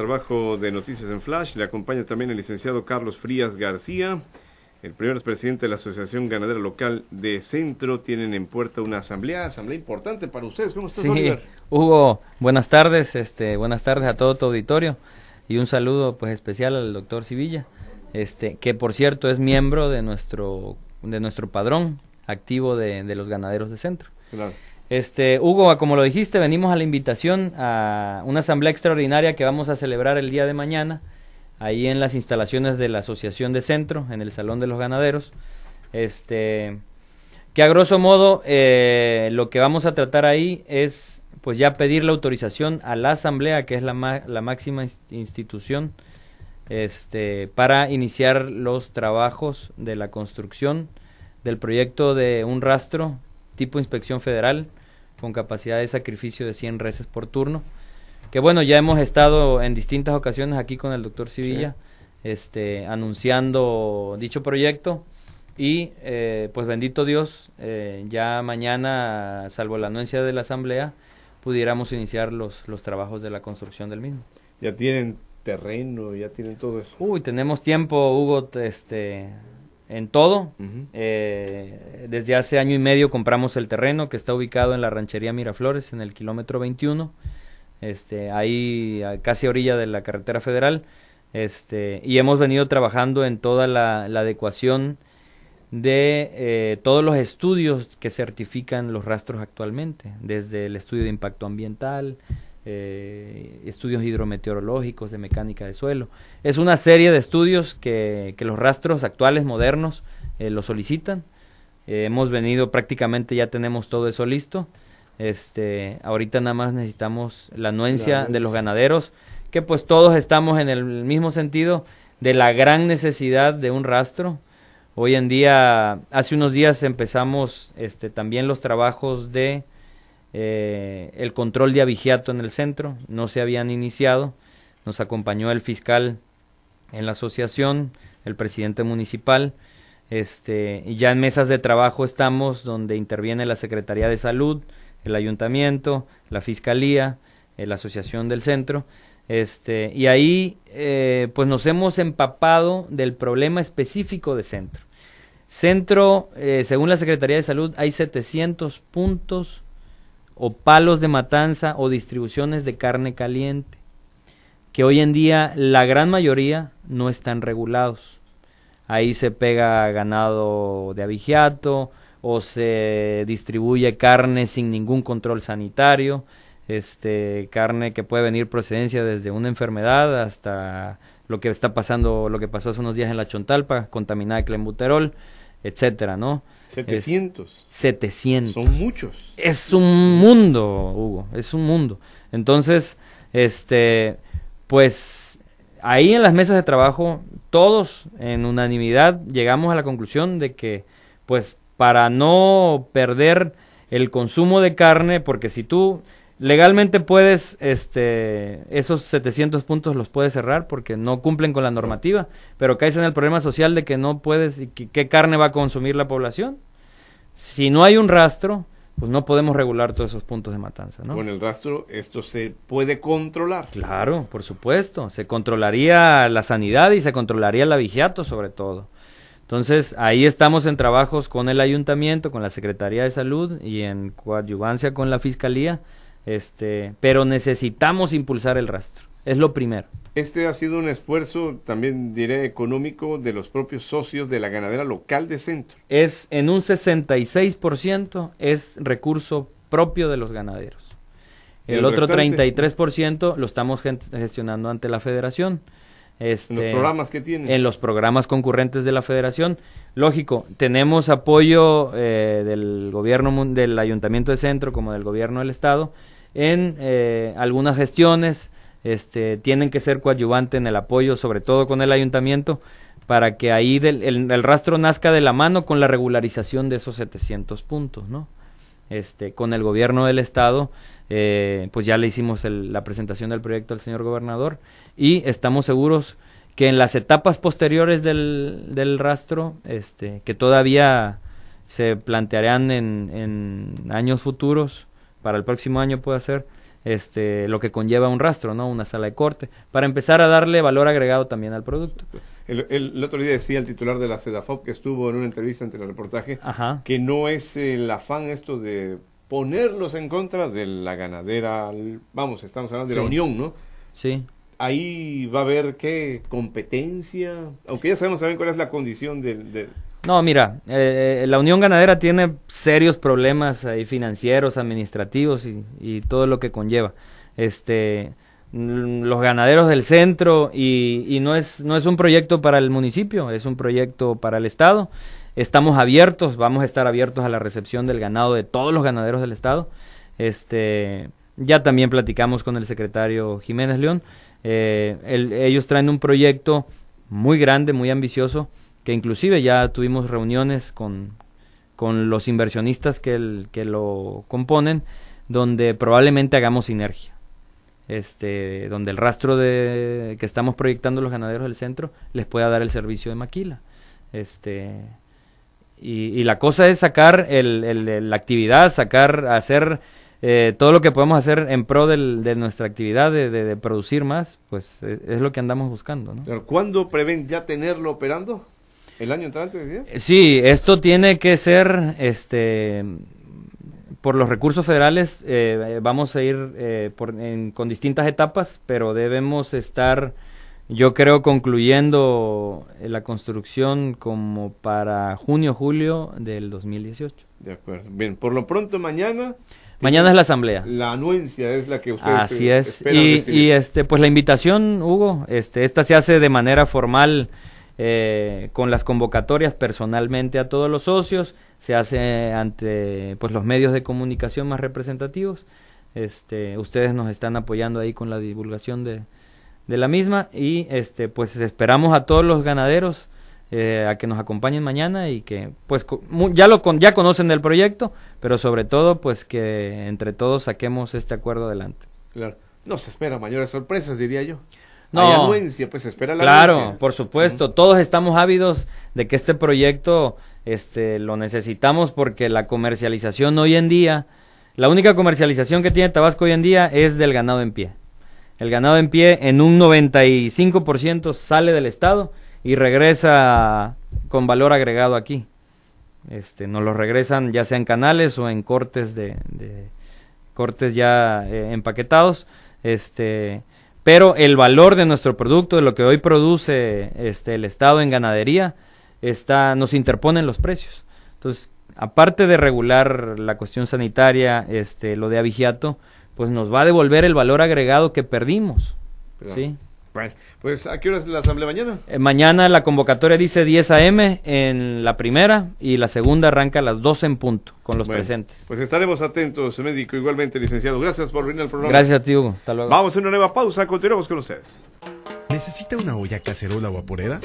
trabajo de Noticias en Flash. Le acompaña también el licenciado Carlos Frías García, el primer presidente de la Asociación Ganadera Local de Centro. Tienen en puerta una asamblea, asamblea importante para ustedes. ¿Cómo estás, sí, Hugo, buenas tardes, este, buenas tardes a todo tu auditorio y un saludo pues especial al doctor Civilla, este, que por cierto es miembro de nuestro, de nuestro padrón activo de, de los ganaderos de centro. Claro. Este, Hugo, como lo dijiste, venimos a la invitación a una asamblea extraordinaria que vamos a celebrar el día de mañana, ahí en las instalaciones de la Asociación de Centro, en el Salón de los Ganaderos. Este, que a grosso modo eh, lo que vamos a tratar ahí es pues ya pedir la autorización a la asamblea que es la, la máxima institución este para iniciar los trabajos de la construcción del proyecto de un rastro tipo inspección federal con capacidad de sacrificio de 100 reses por turno. Que bueno, ya hemos estado en distintas ocasiones aquí con el doctor Civilla este, anunciando dicho proyecto. Y eh, pues bendito Dios, eh, ya mañana, salvo la anuencia de la Asamblea, pudiéramos iniciar los, los trabajos de la construcción del mismo. Ya tienen terreno, ya tienen todo eso. Uy, tenemos tiempo, Hugo, este, en todo. Eh, desde hace año y medio compramos el terreno que está ubicado en la ranchería Miraflores, en el kilómetro 21, este, ahí casi a orilla de la carretera federal. Este, y hemos venido trabajando en toda la, la adecuación de eh, todos los estudios que certifican los rastros actualmente, desde el estudio de impacto ambiental, eh, estudios hidrometeorológicos, de mecánica de suelo. Es una serie de estudios que, los rastros actuales, modernos, eh, lo solicitan. Eh, hemos venido prácticamente, ya tenemos todo eso listo. Este, ahorita nada más necesitamos la anuencia de los ganaderos, que pues todos estamos en el mismo sentido de la gran necesidad de un rastro. Hoy en día, hace unos días empezamos este, también los trabajos de eh, el control de abigiato en el centro no se habían iniciado. Nos acompañó el fiscal en la asociación, el presidente municipal. Este, y ya en mesas de trabajo estamos donde interviene la Secretaría de Salud, el ayuntamiento, la fiscalía, eh, la asociación del centro. Este, y ahí eh, pues nos hemos empapado del problema específico de centro. Centro, según la Secretaría de Salud, hay 700 puntos o palos de matanza o distribuciones de carne caliente, que hoy en día la gran mayoría no están regulados. Ahí se pega ganado de abigiato o se distribuye carne sin ningún control sanitario, este carne que puede venir procedencia desde una enfermedad hasta lo que está pasando, lo que pasó hace unos días en la Chontalpa, contaminada de clenbuterol etcétera, ¿no? 700. setecientos Son muchos. Es un mundo, Hugo, es un mundo. Entonces, este, pues ahí en las mesas de trabajo, todos en unanimidad llegamos a la conclusión de que, pues, para no perder el consumo de carne, porque si tú Legalmente puedes, este, esos 700 puntos los puedes cerrar porque no cumplen con la normativa, pero caes en el problema social de que no puedes, y ¿qué carne va a consumir la población? Si no hay un rastro, pues no podemos regular todos esos puntos de matanza, ¿no? Con el rastro esto se puede controlar. Claro, por supuesto, se controlaría la sanidad y se controlaría la vigiato sobre todo. Entonces, ahí estamos en trabajos con el ayuntamiento, con la Secretaría de Salud y en coadyuvancia con la Fiscalía este, pero necesitamos impulsar el rastro, es lo primero. Este ha sido un esfuerzo, también diré, económico de los propios socios de la ganadera local de centro. Es en un 66% es recurso propio de los ganaderos. El, y otro por 33% lo estamos gestionando ante la federación. en este, los programas que tienen. En los programas concurrentes de la federación. Lógico, tenemos apoyo eh, del gobierno, del ayuntamiento de centro como del gobierno del estado en eh, algunas gestiones, este, tienen que ser coadyuvante en el apoyo, sobre todo con el ayuntamiento, para que ahí el, rastro nazca de la mano con la regularización de esos 700 puntos, ¿no? Este, con el gobierno del estado, eh, pues ya le hicimos la presentación del proyecto al señor gobernador y estamos seguros que en las etapas posteriores del, rastro, este, que todavía se plantearán en, en años futuros, para el próximo año pueda ser este, lo que conlleva un rastro, ¿no? Una sala de corte, para empezar a darle valor agregado también al producto. El, otro día decía el titular de la SEDAFOP que estuvo en una entrevista ante el reportaje que no es el afán esto de ponerlos en contra de la ganadera, vamos, estamos hablando de la unión, ¿no? Sí. Ahí va a haber qué competencia, aunque ya sabemos también cuál es la condición del... No, mira, eh, eh, la Unión Ganadera tiene serios problemas ahí financieros, administrativos y, todo lo que conlleva. Este, mm, los ganaderos del centro y, no, es, no es un proyecto para el municipio, es un proyecto para el Estado. Estamos abiertos, vamos a estar abiertos a la recepción del ganado de todos los ganaderos del Estado. Este, ya también platicamos con el secretario Jiménez León. Eh, ellos traen un proyecto muy grande, muy ambicioso que inclusive ya tuvimos reuniones con, con los inversionistas que, que lo componen, donde probablemente hagamos sinergia. Este, donde el rastro de, que estamos proyectando los ganaderos del centro les pueda dar el servicio de maquila. Este, y, la cosa es sacar el, el, la actividad, sacar, hacer eh, todo lo que podemos hacer en pro de nuestra actividad de, de, producir más, pues e, es, lo que andamos buscando. ¿no? ¿Cuándo prevén ya tenerlo operando? ¿El año entrante decía? Eh, sí, esto tiene que ser, este, por los recursos federales eh, vamos a ir eh, con distintas etapas, pero debemos estar, yo creo, concluyendo la construcción como para junio, julio del 2018. De acuerdo. Bien, por lo pronto mañana... Mañana es la asamblea. La anuencia es la que ustedes Así es. y, y este, pues la invitación, Hugo, este, esta se hace de manera formal eh, con las convocatorias personalmente a todos los socios, se hace ante pues los medios de comunicación más representativos. Este, ustedes nos están apoyando ahí con la divulgación de, de la misma y este pues esperamos a todos los ganaderos eh, a que nos acompañen mañana y que pues ya lo con ya conocen el proyecto pero sobre todo pues que entre todos saquemos este acuerdo adelante claro no se espera mayores sorpresas diría yo no. pues espera la Claro, por supuesto. Todos estamos ávidos de que este proyecto este, lo necesitamos porque la comercialización hoy en día, la única comercialización que tiene Tabasco hoy en día es del ganado en pie. El ganado en pie en un 95% sale del Estado y regresa con valor agregado aquí. Este, nos lo regresan ya sea en canales o en cortes de, cortes ya eh, empaquetados. Este, pero el valor de nuestro producto, de lo que hoy produce este, el Estado en ganadería, está, nos interponen los precios. Entonces, aparte de regular la cuestión sanitaria, este, lo de abigiato, pues nos va a devolver el valor agregado que perdimos. ¿sí? Bueno, pues ¿a qué hora es la asamblea mañana? Eh, mañana la convocatoria dice 10 a.m. en la primera y la segunda arranca a las 12 en punto con los presentes. Pues estaremos atentos, médico, igualmente, licenciado. Gracias por venir al programa. Gracias a ti, Hugo. Hasta luego. Vamos a una nueva pausa, continuamos con ustedes. ¿Necesita una olla cacerola o vaporera?